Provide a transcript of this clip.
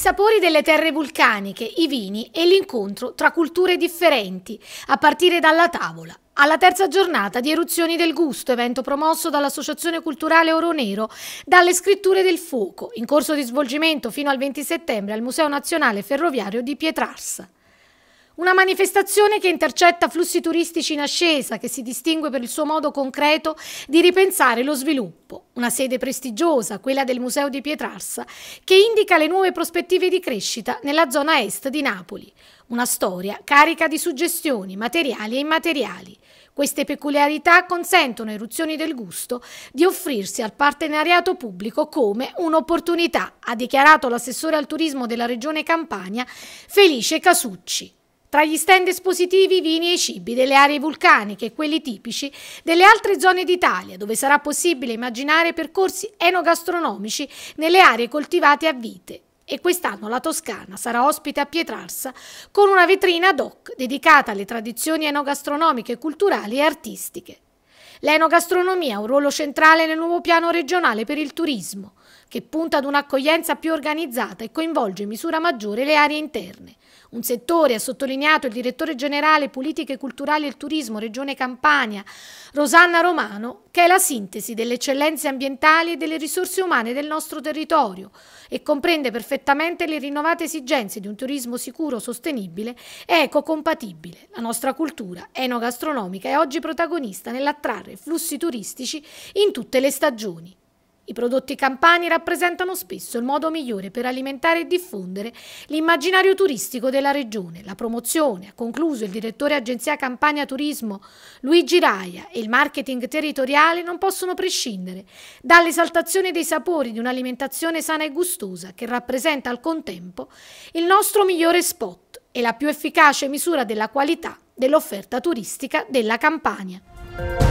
sapori delle terre vulcaniche, i vini e l'incontro tra culture differenti, a partire dalla tavola. Alla terza giornata di Eruzioni del Gusto, evento promosso dall'Associazione Culturale Oro Nero, dalle scritture del fuoco, in corso di svolgimento fino al 20 settembre al Museo Nazionale Ferroviario di Pietrarsa. Una manifestazione che intercetta flussi turistici in ascesa, che si distingue per il suo modo concreto di ripensare lo sviluppo. Una sede prestigiosa, quella del Museo di Pietrarsa, che indica le nuove prospettive di crescita nella zona est di Napoli. Una storia carica di suggestioni materiali e immateriali. Queste peculiarità consentono Eruzioni del Gusto di offrirsi al partenariato pubblico come un'opportunità, ha dichiarato l'assessore al turismo della regione Campania Felice Casucci. Tra gli stand espositivi vini e cibi delle aree vulcaniche e quelli tipici delle altre zone d'Italia, dove sarà possibile immaginare percorsi enogastronomici nelle aree coltivate a vite. E quest'anno la Toscana sarà ospite a Pietrarsa con una vetrina ad hoc dedicata alle tradizioni enogastronomiche, culturali e artistiche. L'enogastronomia ha un ruolo centrale nel nuovo piano regionale per il turismo, che punta ad un'accoglienza più organizzata e coinvolge in misura maggiore le aree interne. Un settore, ha sottolineato il direttore generale Politiche Culturali e Turismo Regione Campania, Rosanna Romano, che è la sintesi delle eccellenze ambientali e delle risorse umane del nostro territorio e comprende perfettamente le rinnovate esigenze di un turismo sicuro, sostenibile e ecocompatibile. La nostra cultura enogastronomica è oggi protagonista nell'attrarre flussi turistici in tutte le stagioni. I prodotti campani rappresentano spesso il modo migliore per alimentare e diffondere l'immaginario turistico della regione. La promozione, ha concluso il direttore Agenzia Campania Turismo Luigi Raia, e il marketing territoriale non possono prescindere dall'esaltazione dei sapori di un'alimentazione sana e gustosa che rappresenta al contempo il nostro migliore spot e la più efficace misura della qualità dell'offerta turistica della Campania.